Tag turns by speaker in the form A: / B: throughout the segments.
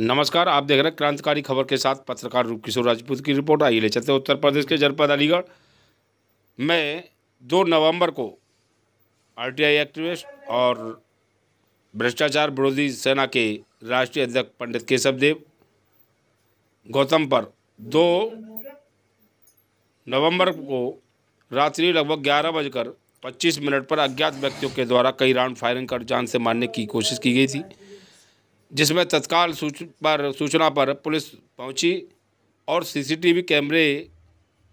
A: नमस्कार आप देख रहे हैं क्रांतिकारी खबर के साथ पत्रकार रूप किशोर राजपूत की रिपोर्ट आई ले चलते उत्तर प्रदेश के जनपद अलीगढ़ में दो नवंबर को आरटीआई एक्टिविस्ट और भ्रष्टाचार विरोधी सेना के राष्ट्रीय अध्यक्ष पंडित केशव देव गौतम पर दो नवंबर को रात्रि लगभग ग्यारह बजकर पच्चीस मिनट पर अज्ञात व्यक्तियों के द्वारा कई राउंड फायरिंग कर जान से मारने की कोशिश की गई थी जिसमें तत्काल सूच पर सूचना पर पुलिस पहुंची और सीसीटीवी कैमरे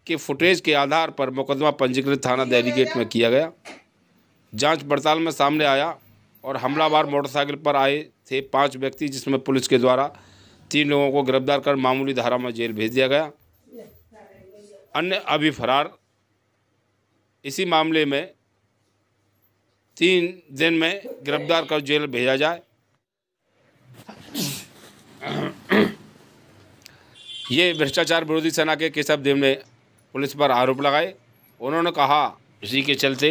A: के फुटेज के आधार पर मुकदमा पंजीकृत थाना डेलीगेट में किया गया जांच पड़ताल में सामने आया और हमलावर मोटरसाइकिल पर आए थे पांच व्यक्ति जिसमें पुलिस के द्वारा तीन लोगों को गिरफ्तार कर मामूली धारा में जेल भेज दिया गया अन्य अभी फरार इसी मामले में तीन दिन में गिरफ्तार कर जेल भेजा जाए ये भ्रष्टाचार विरोधी सेना के केशव देव ने पुलिस पर आरोप लगाए उन्होंने कहा इसी के चलते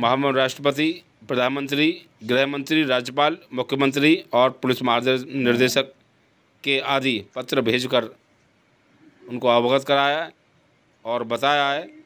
A: महाम राष्ट्रपति प्रधानमंत्री गृह मंत्री राज्यपाल मुख्यमंत्री और पुलिस महानिर्देशक के आदि पत्र भेजकर उनको अवगत कराया और बताया है